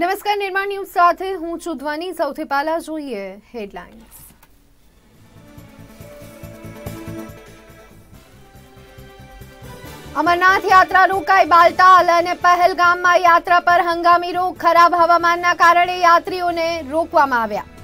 નમસ્કાર નિર્માણ ન્યૂઝ સાથે હું ચુધવાની સૌથી પહેલા જોઈએ હેડલાઇન્સ અમરનાથ યાત્રા રોકાઈ બાલતાલ અને પહેલગામમાં યાત્રા પર હંગામી રોગ ખરાબ હવામાનના કારણે યાત્રીઓને રોકવામાં આવ્યા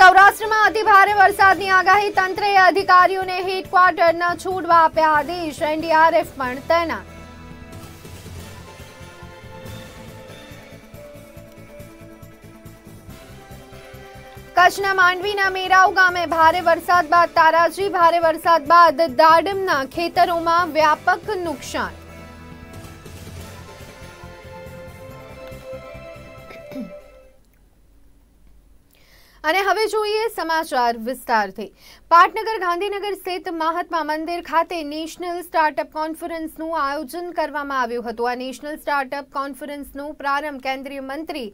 સૌરાષ્ટ્રમાં અતિભારે વરસાદની આગાહી તંત્રએ અધિકારીઓને હેડ ન છૂટવા આપ્યા આદેશ એનડીઆરએફ પણ તૈનાત કચ્છના માંડવીના મેરાઉ ગામે ભારે વરસાદ બાદ તારાજી ભારે વરસાદ બાદ દાડમના ખેતરોમાં વ્યાપક નુકસાન અને હવે જોઈએ સમાચાર વિસ્તારથી પાટનગર ગાંધીનગર સ્થિત મહાત્મા મંદિર ખાતે નેશનલ સ્ટાર્ટઅપ કોન્ફરન્સનું આયોજન કરવામાં આવ્યું હતું આ નેશનલ સ્ટાર્ટઅપ કોન્ફરન્સનું પ્રારંભ કેન્દ્રીય મંત્રી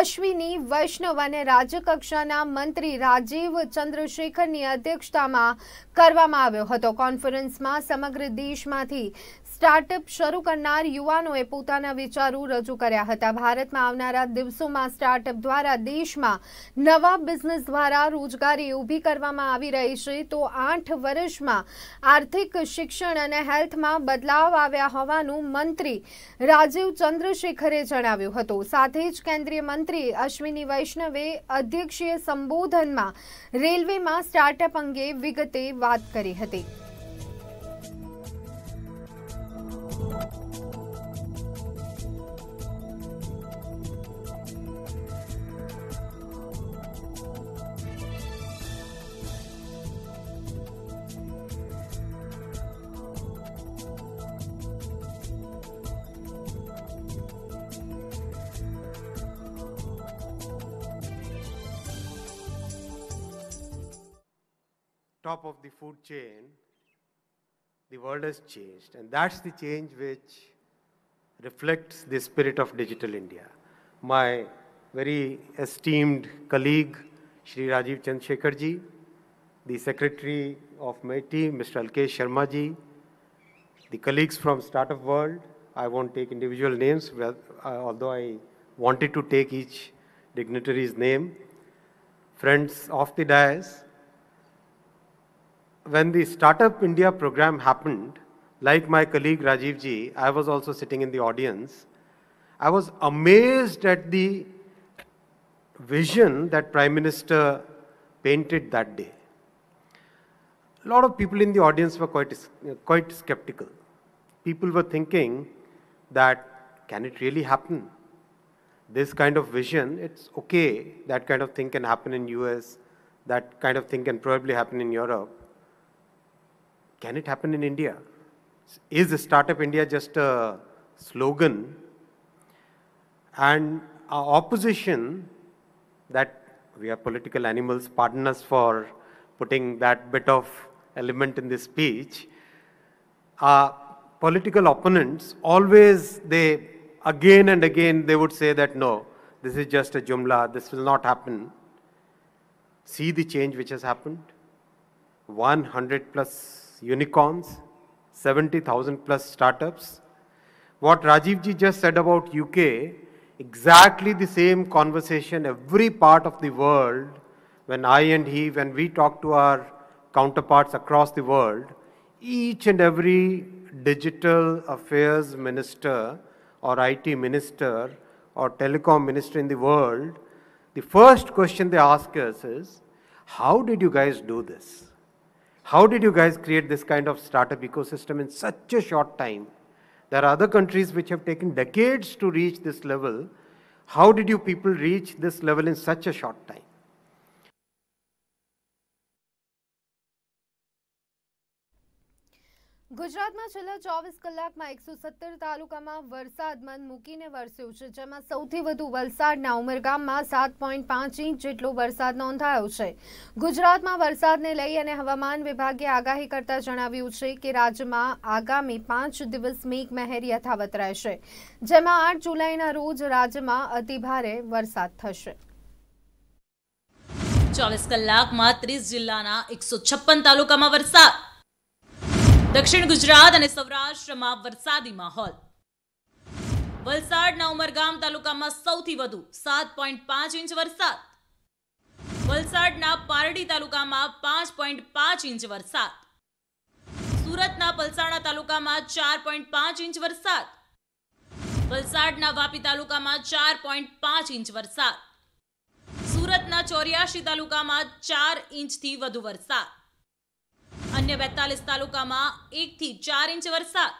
અશ્વિની વૈષ્ણવ અને રાજ્યકક્ષાના મંત્રી રાજીવ ચંદ્રશેખરની અધ્યક્ષતામાં કરવામાં આવ્યો હતો કોન્ફરન્સમાં સમગ્ર દેશમાંથી સ્ટાર્ટઅપ શરૂ કરનાર યુવાનોએ પોતાના વિચારો રજૂ કર્યા હતા ભારતમાં આવનારા દિવસોમાં સ્ટાર્ટઅપ દ્વારા દેશમાં નવા બિઝનેસ દ્વારા રોજગારી ઊભી કરવામાં આવી રહી છે તો આઠ વર્ષમાં આર્થિક શિક્ષણ અને હેલ્થમાં બદલાવ આવ્યા હોવાનું મંત્રી રાજીવ ચંદ્રશેખરે જણાવ્યું હતું સાથે જ કેન્દ્રીય મંત્રી અશ્વિની વૈષ્ણવે અધ્યક્ષીય સંબોધનમાં રેલવેમાં સ્ટાર્ટઅપ અંગે વિગતે વાત કરી હતી top of the food chain, the world has changed. And that's the change which reflects the spirit of digital India. My very esteemed colleague, Shri Rajiv Chandrasekharji, the secretary of team, Mr. Alkesh Sharmaji, the colleagues from Startup World, I won't take individual names, although I wanted to take each dignitary's name, friends of the dais, when the Startup India program happened, like my colleague Rajiv ji, I was also sitting in the audience. I was amazed at the vision that Prime Minister painted that day. A lot of people in the audience were quite, quite skeptical. People were thinking that can it really happen? This kind of vision, it's okay, that kind of thing can happen in US, that kind of thing can probably happen in Europe. Can it happen in India? Is Startup India just a slogan? And our opposition, that we are political animals, pardon us for putting that bit of element in this speech, political opponents always they again and again they would say that no this is just a jumla this will not happen see the change which has happened 100 plus unicorns, 70,000 plus startups. What Rajiv ji just said about UK, exactly the same conversation every part of the world, when I and he, when we talk to our counterparts across the world, each and every digital affairs minister or IT minister or telecom minister in the world, the first question they ask us is, how did you guys do this? How did you guys create this kind of startup ecosystem in such a short time? There are other countries which have taken decades to reach this level. How did you people reach this level in such a short time? ગુજરાતમાં છેલ્લા ચોવીસ કલાકમાં એકસો સત્તર તાલુકામાં વરસાદ મન મૂકીને વરસ્યો છે જેમાં સૌથી વધુ વલસાડના ઉમરગામમાં સાત પોઈન્ટ પાંચ ઇંચ જેટલો વરસાદ નોંધાયો છે ગુજરાતમાં વરસાદને લઈ અને હવામાન વિભાગે આગાહી કરતા જણાવ્યું છે કે રાજ્યમાં આગામી પાંચ દિવસ મેઘમહેર યથાવત રહેશે જેમાં આઠ જુલાઈના રોજ રાજ્યમાં અતિભારે વરસાદ થશે ચોવીસ કલાકમાં ત્રીસ જિલ્લાના એકસો છપ્પન તાલુકામાં વરસાદ દક્ષિણ ગુજરાત અને સૌરાષ્ટ્રમાં વરસાદી માહોલ વલસાડના ઉમરગામ તાલુકામાં સૌથી વધુ સાત પોઈન્ટ પાંચ ઇંચ વરસાદ વલસાડના પારડી તાલુકામાં પાંચ પોઈન્ટ પાંચ ઇંચ વરસાદ સુરતના પલસાણા તાલુકામાં ચાર પોઈન્ટ પાંચ ઇંચ વરસાદ વલસાડના વાપી તાલુકામાં ચાર પોઈન્ટ પાંચ ઇંચ વરસાદ સુરતના ચોર્યાસી તાલુકામાં ચાર ઇંચથી વધુ વરસાદ અન્ય બેતાલીસ તાલુકામાં એકથી ચાર ઇંચ વરસાદ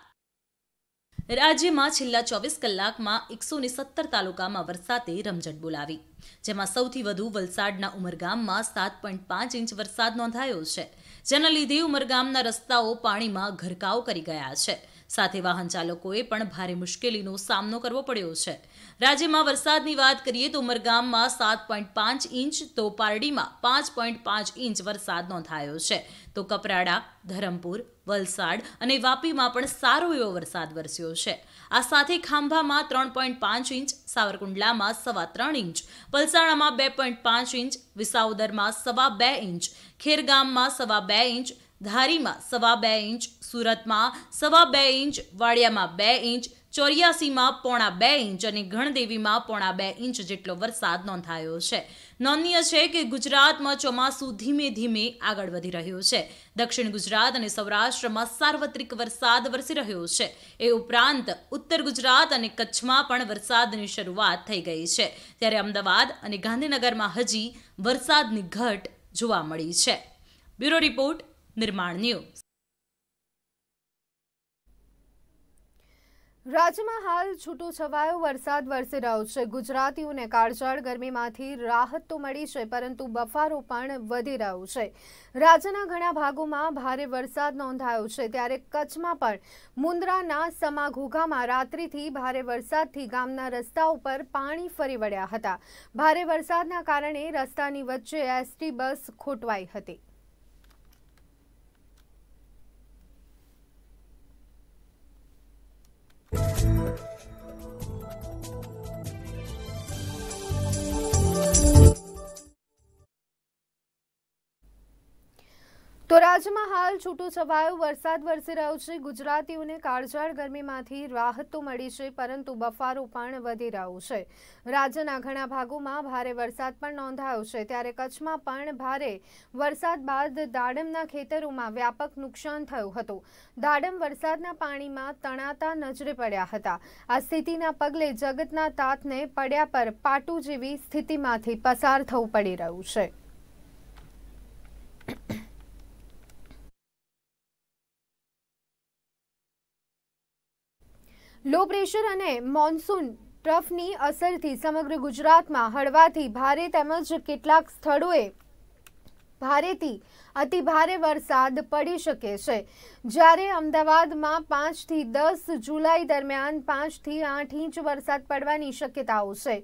રાજ્યમાં છેલ્લા ચોવીસ કલાકમાં એકસો ને સત્તર તાલુકામાં વરસાદે રમઝટ બોલાવી જેમાં સૌથી વધુ વલસાડના ઉમરગામમાં સાત પોઈન્ટ પાંચ ઇંચ વરસાદ નોંધાયો છે જેના લીધે ઉમરગામના રસ્તાઓ પાણીમાં ઘરકાવ કરી ગયા છે સાથે વાહન ચાલકોએ પણ ભારે મુશ્કેલીનો સામનો કરવો પડ્યો છે રાજ્યમાં વરસાદની વાત કરીએ તો ઉમરગામમાં સાત પોઈન્ટ પાંચ ઇંચ તો પારડીમાં પાંચ પોઈન્ટ પાંચ ઇંચ વરસાદ નોંધાયો છે તો કપરાડા ધરમપુર વલસાડ અને વાપીમાં પણ સારો એવો વરસાદ વરસ્યો છે આ સાથે ખાંભામાં ત્રણ પોઈન્ટ પાંચ ઇંચ સાવરકુંડલામાં સવા ત્રણ ઇંચ પલસાણામાં બે પોઈન્ટ પાંચ ઇંચ વિસાઉદરમાં સવા બે ઇંચ ખેરગામમાં સવા બે ઇંચ ધારીમાં સવા બે ઇંચ સુરતમાં સવા બે ઇંચ વાડિયામાં બે ઇંચ ચોર્યાસીમાં પોણા બે ઇંચ અને ગણદેવીમાં પોણા બે ઇંચ જેટલો વરસાદ નોંધાયો છે નોંધનીય છે કે ગુજરાતમાં ચોમાસું ધીમે ધીમે આગળ વધી રહ્યું છે દક્ષિણ ગુજરાત અને સૌરાષ્ટ્રમાં સાર્વત્રિક વરસાદ વરસી રહ્યો છે એ ઉપરાંત ઉત્તર ગુજરાત અને કચ્છમાં પણ વરસાદની શરૂઆત થઈ ગઈ છે ત્યારે અમદાવાદ અને ગાંધીનગરમાં હજી વરસાદની ઘટ જોવા મળી છે બ્યુરો રિપોર્ટ નિર્માણ ન્યૂઝ રાજ્યમાં હાલ છૂટો છવાયો વરસાદ વરસી રહ્યો છે ગુજરાતીઓને કાળઝાળ ગરમીમાંથી રાહત તો મળી છે પરંતુ બફારો પણ વધી રહ્યો છે રાજ્યના ઘણા ભાગોમાં ભારે વરસાદ નોંધાયો છે ત્યારે કચ્છમાં પણ મુન્દ્રાના સમાઘોઘામાં રાત્રિથી ભારે વરસાદથી ગામના રસ્તા ઉપર પાણી ફરી વળ્યા હતા ભારે વરસાદના કારણે રસ્તાની વચ્ચે એસટી બસ ખોટવાઈ હતી Thank you. તો રાજ્યમાં હાલ છૂટું છવાયો વરસાદ વરસી રહ્યો છે ગુજરાતીઓને કાળઝાળ ગરમીમાંથી રાહત તો મળી છે પરંતુ બફારો પણ વધી રહ્યો છે રાજ્યના ઘણા ભાગોમાં ભારે વરસાદ પણ નોંધાયો છે ત્યારે કચ્છમાં પણ ભારે વરસાદ બાદ દાડમના ખેતરોમાં વ્યાપક નુકસાન થયું હતું દાડમ વરસાદના પાણીમાં તણાતા નજરે પડ્યા હતા આ સ્થિતિના પગલે જગતના તાતને પડ્યા પર પાટું જેવી સ્થિતિમાંથી પસાર થવું પડી રહ્યું છે લો પ્રેશર અને મોન્સૂન ટ્રફની અસરથી સમગ્ર ગુજરાતમાં હળવાથી ભારે તેમજ કેટલાક સ્થળોએ ભારેથી અતિ ભારે વરસાદ પડી શકે છે જ્યારે અમદાવાદમાં પાંચથી દસ જુલાઈ દરમિયાન પાંચથી આઠ ઇંચ વરસાદ પડવાની શક્યતાઓ છે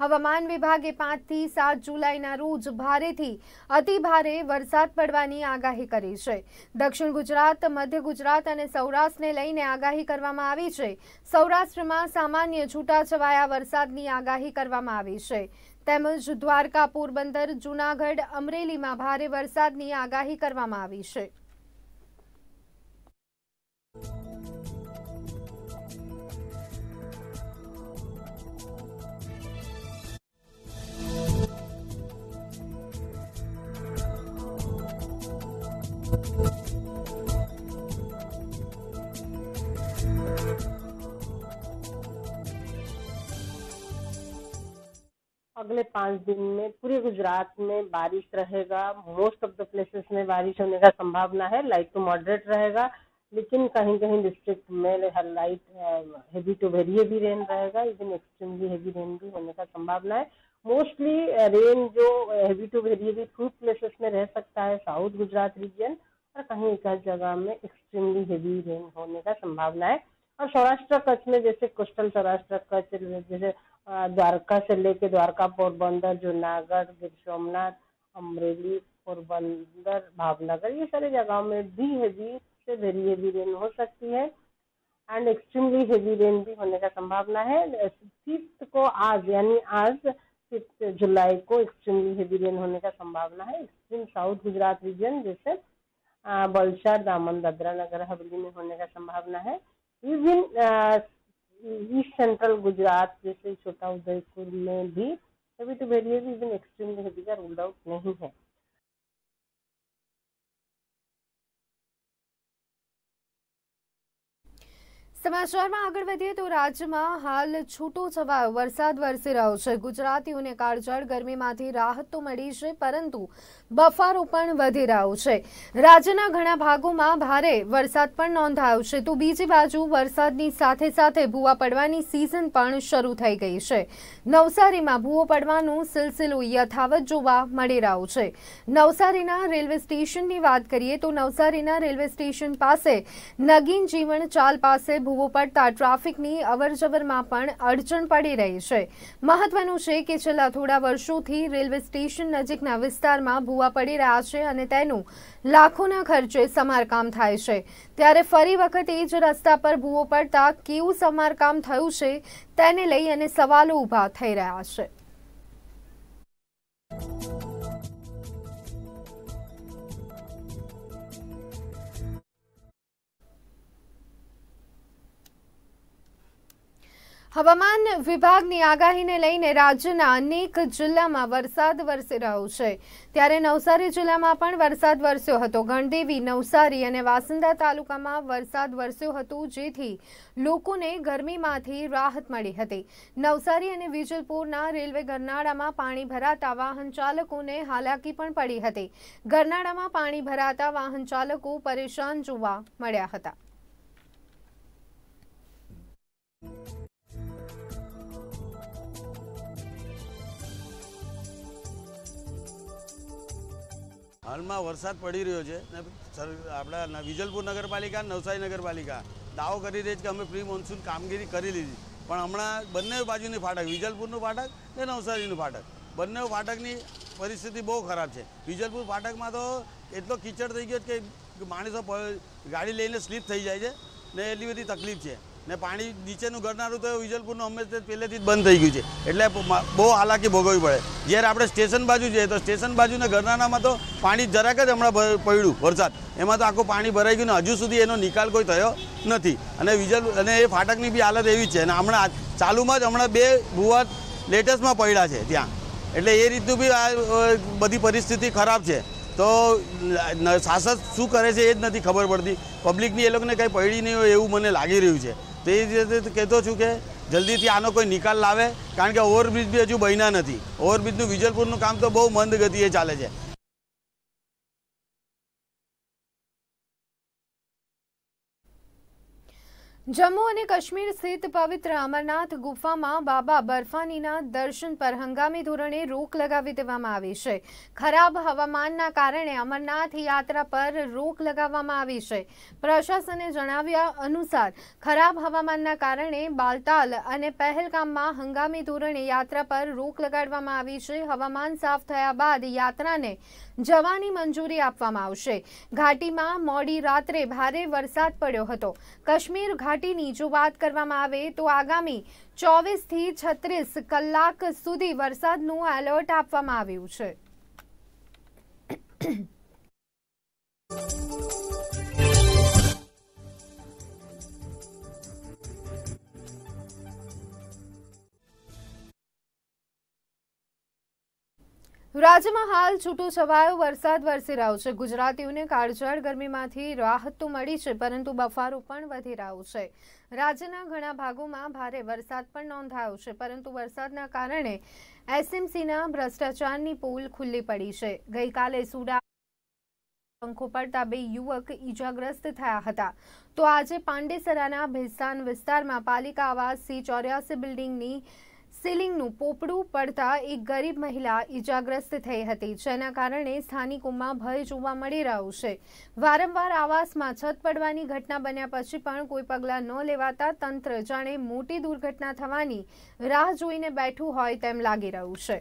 હવામાન વિભાગે પાંચથી સાત જુલાઈના રોજ ભારેથી અતિ ભારે વરસાદ પડવાની આગાહી કરી છે દક્ષિણ ગુજરાત મધ્ય ગુજરાત અને સૌરાષ્ટ્રને લઈને આગાહી કરવામાં આવી છે સૌરાષ્ટ્રમાં સામાન્ય છૂટાછવાયા વરસાદની આગાહી કરવામાં આવી છે તેમજ દ્વારકા પોરબંદર જૂનાગઢ અમરેલીમાં ભારે વરસાદની આગાહી કરવામાં આવી છે अगले पांच दिन में पूरे गुजरात में बारिश रहेगा मोस्ट ऑफ द प्लेसेस में बारिश होने का संभावना है लाइट टू मॉडरेट रहेगा लेकिन कहीं कहीं डिस्ट्रिक्ट में light heavy to very heavy rain रहेगा इवन एक्सट्रीमली हेवी रेन भी होने का संभावना है मोस्टली रेन uh, जो हैवी टू वेरिएबल फ्रूट प्लेसेस में रह सकता है साउथ गुजरात रीजन और कहीं एक जगह में एक्सट्रीमली हेवी रेन होने का संभावना है और सौराष्ट्र कच्छ में जैसे कोस्टल सौराष्ट्र कच्छ जैसे uh, द्वारका से लेके द्वारका पोरबंदर जूनागढ़ गिर सोमनाथ अमरेली पोरबंदर भावनगर ये सारे जगहों में भी हेवी से वेरी हेवी रेन हो सकती है एंड एक्सट्रीमली हेवी रेन भी होने का संभावना है फिफ्थ uh, को आज यानी आज फिफ्थ जुलाई को एक्सट्रीमली हेवी रेन होने का संभावना है एक्सट्रीम साउथ गुजरात रीजन जैसे बलसा दामन दादरा नगर हवेली में होने का संभावना है इवन ईस्ट सेंट्रल गुजरात जैसे छोटा उदयपुर में भी heavy to various even extremely heavy का रूल आउट नहीं है સમાચારમાં આગળ વધીએ તો રાજ્યમાં હાલ છૂટો છવાયો વરસાદ વરસી રહ્યો છે ગુજરાતીઓને કાળઝાળ ગરમીમાંથી રાહત તો મળી છે પરંતુ બફારો પણ વધી રહ્યો છે રાજ્યના ઘણા ભાગોમાં ભારે વરસાદ પણ નોંધાયો છે તો બીજી બાજુ વરસાદની સાથે સાથે ભૂવા પડવાની સિઝન પણ શરૂ થઈ ગઈ છે નવસારીમાં ભૂવો પડવાનું સિલસિલો યથાવત જોવા મળી રહ્યો છે નવસારીના રેલવે સ્ટેશનની વાત કરીએ તો નવસારીના રેલવે સ્ટેશન પાસે નગીન જીવન ચાલ પાસે ભૂવો પડતા ટ્રાફિકની અવરજવરમાં પણ અડચણ પડી રહી છે મહત્વનું છે કે છેલ્લા થોડા વર્ષોથી રેલવે સ્ટેશન નજીકના વિસ્તારમાં ભૂવા પડી રહ્યા છે અને તેનું લાખોના ખર્ચે સમારકામ થાય છે ત્યારે ફરી વખત એ જ રસ્તા પર ભૂવો પડતા કેવું સમારકામ થયું છે તેને લઈ અને સવાલો ઊભા થઈ રહ્યા છે હવામાન વિભાગની આગાહીને લઈને રાજ્યના અનેક જિલ્લામાં વરસાદ વરસી રહ્યો છે ત્યારે નવસારી જિલ્લામાં પણ વરસાદ વરસ્યો હતો ગણદેવી નવસારી અને વાસંદા તાલુકામાં વરસાદ વરસ્યો હતો જેથી લોકોને ગરમીમાંથી રાહત મળી હતી નવસારી અને વિજલપુરના રેલવે ગરનાળામાં પાણી ભરાતા વાહન ચાલકોને હાલાકી પણ પડી હતી ગરનાળામાં પાણી ભરાતા વાહન ચાલકો પરેશાન જોવા મળ્યા હતા હાલમાં વરસાદ પડી રહ્યો છે ને આપણા વિજલપુર નગરપાલિકા નવસારી નગરપાલિકા દાવો કરી રહી છે કે અમે પ્રી મોન્સૂન કામગીરી કરી લીધી પણ હમણાં બંને બાજુની ફાટક વિજલપુરનું ફાટક ને નવસારીનું ફાટક બંને ફાટકની પરિસ્થિતિ બહુ ખરાબ છે વિજલપુર ફાટકમાં તો એટલો કીચડ થઈ ગયો કે માણસો ગાડી લઈને સ્લીપ થઈ જાય છે ને એટલી બધી તકલીફ છે ને પાણી નીચેનું ગરનારું તો વિજલપુરનું અમે પહેલેથી જ બંધ થઈ ગયું છે એટલે બહુ હાલાકી ભોગવવી પડે જ્યારે આપણે સ્ટેશન બાજુ જઈએ તો સ્ટેશન બાજુને ગરનારામાં તો પાણી જરાક જ હમણાં પડ્યું વરસાદ એમાં તો આખું પાણી ભરાઈ ગયું ને હજુ સુધી એનો નિકાલ કોઈ થયો નથી અને વિજલ અને એ ફાટકની બી હાલત એવી છે અને હમણાં ચાલુમાં જ હમણાં બે ભૂવા લેટેસ્ટમાં પડ્યા છે ત્યાં એટલે એ રીતનું બી આ બધી પરિસ્થિતિ ખરાબ છે તો શાસક શું કરે છે એ જ નથી ખબર પડતી પબ્લિકની એ લોકોને કંઈ પડી નહીં હોય એવું મને લાગી રહ્યું છે તે એ રીતે કહેતો છું કે જલ્દીથી આનો કોઈ નિકાલ લાવે કારણ કે ઓવરબ્રિજ બી હજુ બન્યા નથી ઓવરબ્રિજનું વિજલપુરનું કામ તો બહુ મંદ ગતિએ ચાલે છે જમ્મુ અને કાશ્મીર સ્થિત પવિત્ર અમરનાથ ગુફામાં બાબા બર્ફાનીના દર્શન પર હંગામી ધોરણે રોક લગાવી દેવામાં આવી છે ખરાબ હવામાનના કારણે અમરનાથ યાત્રા પર રોક લગાવવામાં આવી છે પ્રશાસને જણાવ્યા અનુસાર ખરાબ હવામાનના કારણે બાલતાલ અને પહેલગામમાં હંગામી ધોરણે યાત્રા પર રોક લગાડવામાં આવી છે હવામાન સાફ થયા બાદ યાત્રાને જવાની મંજૂરી આપવામાં આવશે ઘાટીમાં મોડી રાત્રે ભારે વરસાદ પડ્યો હતો કાશ્મીર ઘાટ સપાટીની જો વાત કરવામાં આવે તો આગામી ચોવીસ થી છત્રીસ કલાક સુધી વરસાદનું એલર્ટ આપવામાં આવ્યું છે રાજ્યમાં હાલ છૂટો વરસાદ વરસી રહ્યો છે ગુજરાતીઓને કાળઝાળ ગરમીમાંથી રાહત તો મળી છે પરંતુ બફારો પણ વધી રહ્યો છે રાજ્યના ઘણા ભાગોમાં ભારે વરસાદ પણ નોંધાયો છે પરંતુ વરસાદના કારણે એસએમસીના ભ્રષ્ટાચારની પોલ ખુલ્લી પડી છે ગઈકાલે સુડા પંખો પડતા બે યુવક ઈજાગ્રસ્ત થયા હતા તો આજે પાંડેસરાના ભેસાન વિસ્તારમાં પાલિકા સી ચોર્યાસી બિલ્ડિંગની સીલિંગનું પોપડું પડતા એક ગરીબ મહિલા ઈજાગ્રસ્ત થઈ હતી જેના કારણે સ્થાનિકોમાં ભય જોવા મળી રહ્યું છે વારંવાર આવાસમાં છત પડવાની ઘટના બન્યા પછી પણ કોઈ પગલાં ન લેવાતા તંત્ર જાણે મોટી દુર્ઘટના થવાની રાહ જોઈને બેઠું હોય તેમ લાગી રહ્યું છે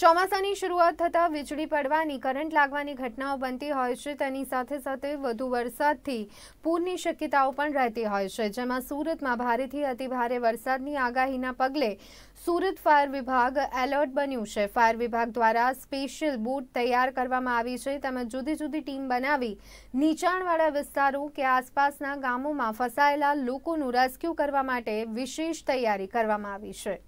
ચોમાસાની શરૂઆત થતાં વીજળી પડવાની કરંટ લાગવાની ઘટનાઓ બનતી હોય છે તેની સાથે સાથે વધુ વરસાદથી પૂરની શક્યતાઓ પણ રહેતી હોય છે જેમાં સુરતમાં ભારેથી અતિભારે વરસાદની આગાહીના પગલે સુરત ફાયર વિભાગ એલર્ટ બન્યું છે ફાયર વિભાગ દ્વારા સ્પેશિયલ બોટ તૈયાર કરવામાં આવી છે તેમજ જુદી જુદી ટીમ બનાવી નીચાણવાળા વિસ્તારો કે આસપાસના ગામોમાં ફસાયેલા લોકોનું રેસ્ક્યુ કરવા માટે વિશેષ તૈયારી કરવામાં આવી છે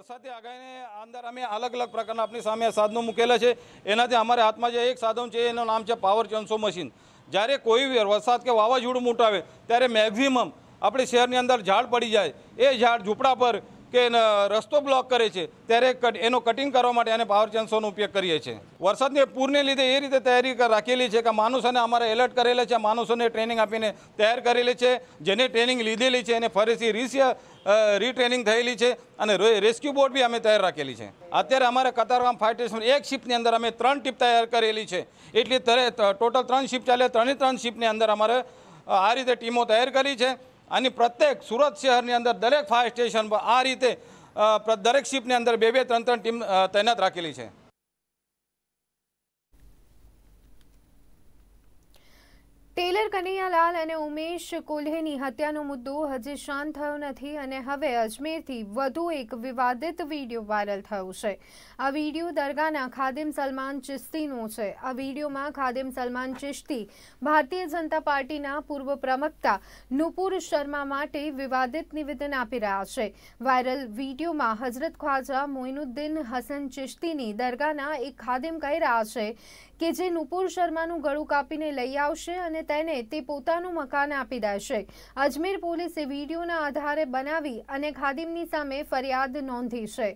વરસાદથી આગાહીને અંદર અમે અલગ અલગ પ્રકારના આપની સામે સાધનો મૂકેલા છે એનાથી અમારા હાથમાં જે એક સાધન છે એનું નામ છે પાવર ચંસો મશીન જ્યારે કોઈ વરસાદ કે વાવાઝોડું મોટું આવે ત્યારે મેક્ઝિમમ આપણે શહેરની અંદર ઝાડ પડી જાય એ ઝાડ ઝૂંપડા પર કે રસ્તો બ્લોક કરે છે ત્યારે એનો કટિંગ કરવા માટે અને પાવર ચાન્સોનો ઉપયોગ કરીએ છીએ વરસાદને પૂરને લીધે એ રીતે તૈયારી રાખેલી છે કે માણસોને અમારે એલર્ટ કરેલા છે માણસોને ટ્રેનિંગ આપીને તૈયાર કરેલી છે જેને ટ્રેનિંગ લીધેલી છે એને ફરીથી રીસિયા રીટ્રેનિંગ થયેલી છે અને રેસ્ક્યુ બોટ બી અમે તૈયાર રાખેલી છે અત્યારે અમારે કતારવામ ફાયર સ્ટેશન એક શિફ્ટની અંદર અમે ત્રણ ટીપ તૈયાર કરેલી છે એટલે ટોટલ ત્રણ શિફ્ટ ચાલે ત્રણે ત્રણ શિફ્ટની અંદર અમારે આ રીતે ટીમો તૈયાર કરી છે અને પ્રત્યેક સુરત શહેરની અંદર દરેક ફાયર સ્ટેશન પર આ રીતે દરેક શિપની અંદર બે બે ત્રણ ત્રણ ટીમ તૈનાત રાખેલી છે ટેલર કનૈયાલાલ અને ઉમેશ કોલ્હેની હત્યાનો મુદ્દો હજી શાંત થયો નથી અને હવે અજમેરથી વધુ એક વિવાદિત વિડીયો વાયરલ થયો છે આ વિડીયો દરગાહના ખાદિમ સલમાન ચિશ્તીનો છે આ વિડીયોમાં ખાદિમ સલમાન ચિશ્તી ભારતીય જનતા પાર્ટીના પૂર્વ પ્રવક્તા નુપુર શર્મા માટે વિવાદિત નિવેદન આપી રહ્યા છે વાયરલ વિડીયોમાં હઝરત ખ્વાજા મોઇનુદ્દીન હસન ચિશ્તીની દરગાહના એક ખાદિમ કહી રહ્યા છે કે જે નુપુર શર્માનું ગળું કાપીને લઈ આવશે અને તેને તે પોતાનું મકાન આપી દેશે અજમેર પોલીસે વિડીયોના આધારે બનાવી અને ખાદિમની સામે ફરિયાદ નોંધી છે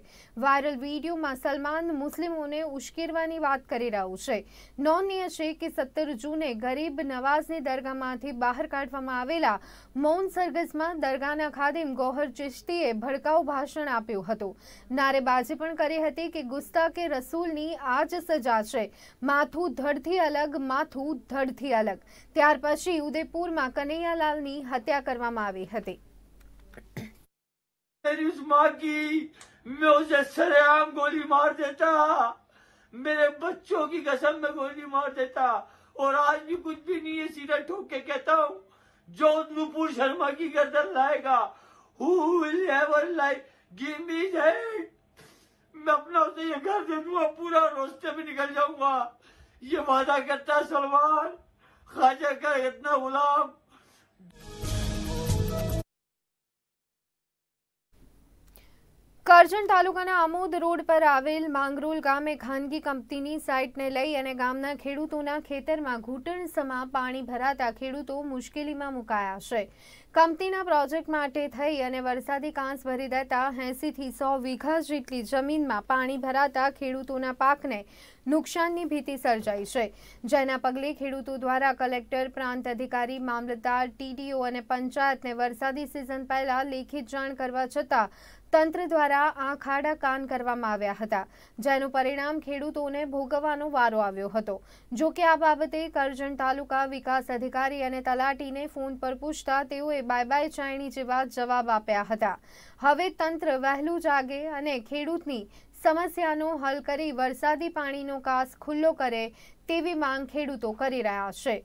વાયરલ વિડીયોમાં સલમાન મુસ્લિમોને ઉશ્કેરવાની વાત કરી રહ્યું છે નોંધનીય છે કે સત્તર જૂને ગરીબ નવાઝની દરગાહમાંથી બહાર કાઢવામાં આવેલા મૌન સરઘસમાં દરગાહના ખાદિમ ગોહર ચિશ્તીએ ભડકાઉ ભાષણ આપ્યું હતું નારેબાજી પણ કરી હતી કે ગુસ્તા કે રસૂલની આ જ સજા છે માત્ર माथू धड़ थी अलग माथू धड़ थी अलग त्यार पछी उदयपुर પછી ઉદયપુરમાં नी हत्या કરવામાં आवी हती मेरी उस मां की मैं उसे सरेआम गोली मार देता मेरे बच्चों की कसम में गोली मार देता और आज भी कुछ भी नहीं है सीधा ठोक के कहता हूँ जो नुपुर शर्मा की गर्दन लाएगा मैं अपना उसे ये घर दे दूंगा पूरा रोस्ते में निकल जाऊंगा ये वादा करता सलमान खाजा का इतना गुलाम કરજણ તાલુકાના આમોદ રોડ પર આવેલ માંગરોલ ગામે ખાનગી કંપનીની સાઇટને લઈ અને ગામના ખેડૂતોના ખેતરમાં ઘૂંટણ સમા પાણી ભરાતા ખેડૂતો મુશ્કેલીમાં મુકાયા છે કંપનીના પ્રોજેક્ટ માટે થઈ અને વરસાદી કાંસ ભરી દેતા એંસીથી સો વીઘા જેટલી જમીનમાં પાણી ભરાતા ખેડૂતોના પાકને નુકસાનની ભીતિ સર્જાઈ છે જેના પગલે ખેડૂતો દ્વારા કલેક્ટર પ્રાંત અધિકારી મામલતદાર ટીડીઓ અને પંચાયતને વરસાદી સિઝન પહેલા લેખિત જાણ કરવા છતાં તંત્ર દ્વારા આંખાડા કાન કરવામાં આવ્યા હતા જેનું પરિણામ ખેડૂતોને ભોગવવાનો વારો આવ્યો હતો જો કે આ બાબતે કરજણ તાલુકા વિકાસ અધિકારી અને તલાટીને ફોન પર પૂછતા તેઓએ બાય બાય ચાયણી જેવા જવાબ આપ્યા હતા હવે તંત્ર વહેલું જાગે અને ખેડૂતની સમસ્યાનો હલ કરી વરસાદી પાણીનો કાસ ખુલ્લો કરે તેવી માંગ ખેડૂતો કરી રહ્યા છે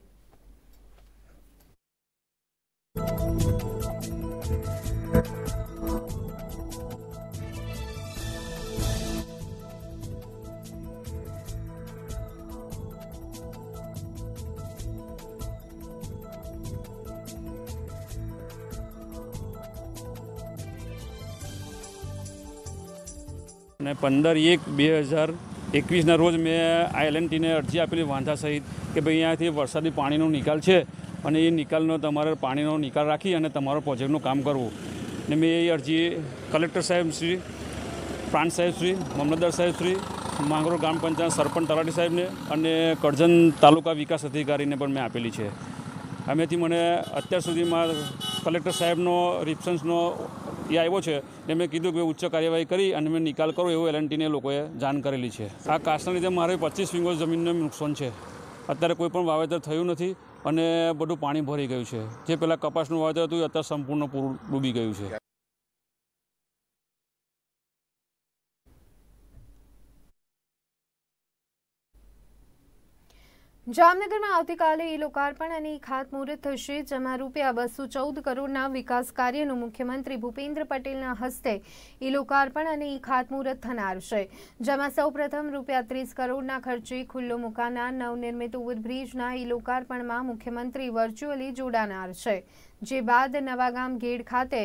અને પંદર એક બે હજાર એકવીસના રોજ મેં આઈએલએનટીને અરજી આપેલી વાંધા સહિત કે ભાઈ અહીંયાથી વરસાદી પાણીનો નિકાલ છે અને એ નિકાલનો તમારે પાણીનો નિકાલ રાખી અને તમારો પ્રોજેક્ટનું કામ કરવું ને મેં એ અરજી કલેક્ટર સાહેબ શ્રી પ્રાંત સાહેબ શ્રી મામલતદાર સાહેબ શ્રી માંગરોળ ગ્રામ પંચાયત સરપંચ તલાટી સાહેબને અને કરજણ તાલુકા વિકાસ અધિકારીને પણ મેં આપેલી છે અમેથી મને અત્યાર સુધીમાં કલેક્ટર સાહેબનો રિપ્સન્સનો એ આવ્યો છે ને મેં કીધું કે ઉચ્ચ કાર્યવાહી કરી અને મેં નિકાલ કરો એવું એલએનટીને લોકોએ જાણ કરેલી છે આ કાસના લીધે મારે પચીસ વિંગો જમીનને નુકસાન છે અત્યારે કોઈ પણ વાવેતર થયું નથી અને બધું પાણી ભરી ગયું છે જે પહેલાં કપાસનું વાવેતર હતું એ અત્યારે સંપૂર્ણ પૂરું ડૂબી ગયું છે જામનગરમાં આવતીકાલે ઈ લોકાર્પણ અને ખાતમુહૂર્ત થશે જેમાં રૂપિયા બસો ચૌદ કરોડના વિકાસ કાર્યનું મુખ્યમંત્રી ભૂપેન્દ્ર પટેલના હસ્તે ઈ લોકાર્પણ અને ઈ ખાતમુહૂર્ત થનાર છે જેમાં સૌપ્રથમ રૂપિયા ત્રીસ કરોડના ખર્ચે ખુલ્લો મુકાનાર નવનિર્મિત ઓવરબ્રિજના ઈ લોકાર્પણમાં મુખ્યમંત્રી વર્ચ્યુઅલી જોડાનાર છે જે બાદ નવાગામ ગેડ ખાતે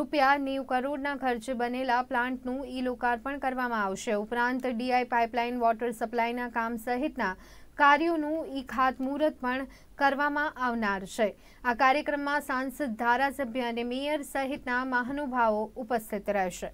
રૂપિયા નેવું કરોડના ખર્ચે બનેલા પ્લાન્ટનું ઈ લોકાર્પણ કરવામાં આવશે ઉપરાંત ડીઆઈ પાઇપલાઇન વોટર સપ્લાયના કામ સહિતના કાર્યોનું ઈ ખાતમુહૂર્ત પણ કરવામાં આવનાર છે આ કાર્યક્રમમાં સાંસદ ધારાસભ્ય અને મેયર સહિતના મહાનુભાવો ઉપસ્થિત રહેશે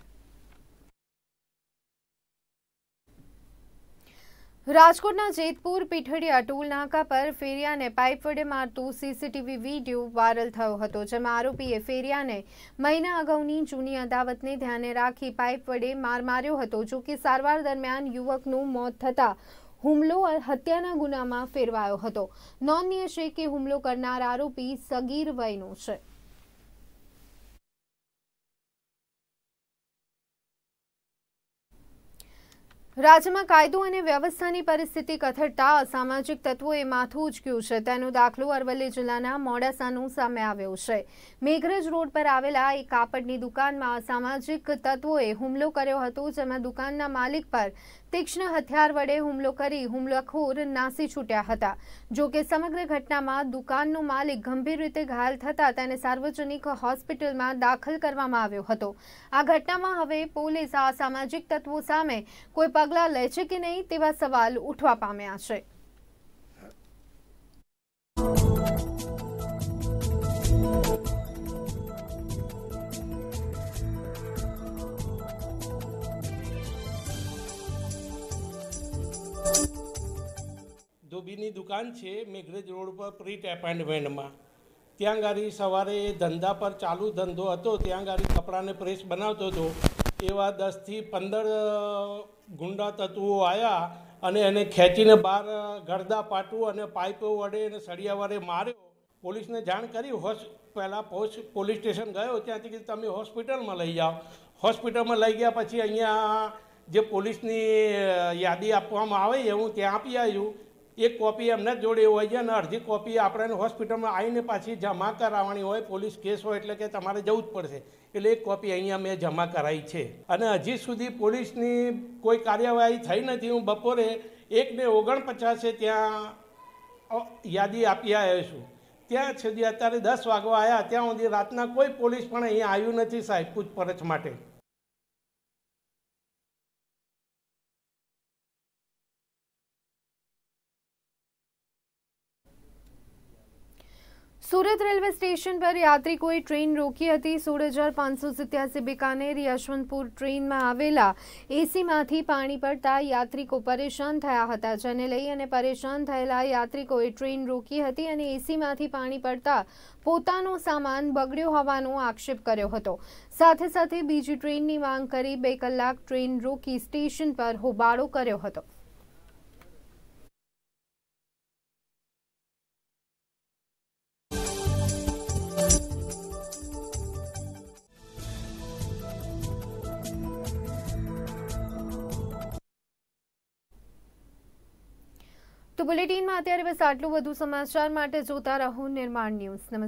રાજકોટના જેતપુર પીઠડિયા ટોલ નાકા પર ફેરિયાને પાઇપ વડે મારતો સીસીટીવી વિડીયો વાયરલ થયો હતો જેમાં આરોપીએ ફેરિયાને મહિના અગાઉની જૂની અદાવતને ધ્યાને રાખી પાઇપ વડે માર માર્યો હતો જો કે સારવાર દરમિયાન યુવકનું મોત થતાં હુમલો હત્યાના ગુનામાં ફેરવાયો હતો નોંધનીય છે કે હુમલો કરનાર આરોપી સગીર વયનો છે રાજ્યમાં કાયદો અને વ્યવસ્થાની પરિસ્થિતિ કથળતા અસામાજિક તત્વોએ માથું ઉચક્યું છે તેનો દાખલો અરવલ્લી જિલ્લાના મોડાસાનું સામે આવ્યો છે મેઘરજ રોડ પર આવેલા એક કાપડની દુકાનમાં અસામાજિક તત્વોએ હુમલો કર્યો હતો જેમાં દુકાનના માલિક પર તીક્ષ્ણ હથિયાર વડે હુમલો કરી હુમલાખોર નાસી છૂટ્યા હતા જો કે સમગ્ર ઘટનામાં દુકાનનો માલિક ગંભીર રીતે ઘાયલ થતા તેને સાર્વજનિક હોસ્પિટલમાં દાખલ કરવામાં આવ્યો હતો આ ઘટનામાં હવે પોલીસ આ સામાજિક તત્વો સામે કોઈ પગલાં લે છે કે નહીં તેવા સવાલ ઉઠવા પામ્યા છે ધોબીની દુકાન છે મેઘરજ રોડ પર પ્રીટ એપાર્ટમેન્ટમાં ત્યાં ગાડી સવારે એ ધંધા પર ચાલુ ધંધો હતો ત્યાં ગાડી કપડાને પ્રેસ બનાવતો હતો એવા દસથી પંદર ગુંડા તત્વો આવ્યા અને એને ખેંચીને બહાર ગરદા પાટું અને પાઇપો વડે એને સળિયા વડે માર્યો પોલીસને જાણ કરી હોસ પહેલાં પોસ્ટ પોલીસ સ્ટેશન ગયો ત્યાંથી કીધું તમે હોસ્પિટલમાં લઈ જાઓ હોસ્પિટલમાં લઈ ગયા પછી અહીંયા જે પોલીસની યાદી આપવામાં આવે એ હું ત્યાં આપી આવ્યું એક કોપી એમને જોડે હોય છે અને અડધી કોપી આપણે હોસ્પિટલમાં આવીને પાછી જમા કરાવવાની હોય પોલીસ કેસ હોય એટલે કે તમારે જવું જ પડશે એટલે એક કોપી અહીંયા મેં જમા કરાવી છે અને હજી સુધી પોલીસની કોઈ કાર્યવાહી થઈ નથી હું બપોરે એક એકને ઓગણપચાસે ત્યાં યાદી આપી આવ્યો છું ત્યાં સુધી અત્યારે દસ વાગવા આવ્યા ત્યાં સુધી રાતના કોઈ પોલીસ પણ અહીંયા આવ્યું નથી સાહેબ પૂછપરછ માટે સુરત રેલવે સ્ટેશન પર યાત્રિકોએ ટ્રેન રોકી હતી સોળ હજાર પાંચસો સિત્યાસી બિકાનેર યશવંતપુર ટ્રેનમાં આવેલા એસીમાંથી પાણી પડતા યાત્રિકો પરેશાન થયા હતા જેને લઈ અને પરેશાન થયેલા યાત્રિકોએ ટ્રેન રોકી હતી અને એસીમાંથી પાણી પડતા પોતાનો સામાન બગડ્યો હોવાનો આક્ષેપ કર્યો હતો સાથે સાથે બીજી ટ્રેનની માંગ કરી બે કલાક ટ્રેન રોકી સ્ટેશન પર હોબાળો કર્યો હતો તો બુલેટિનમાં અત્યારે બસ આટલું વધુ સમાચાર માટે જોતા રહો નિર્માણ ન્યૂઝ નમસ્કાર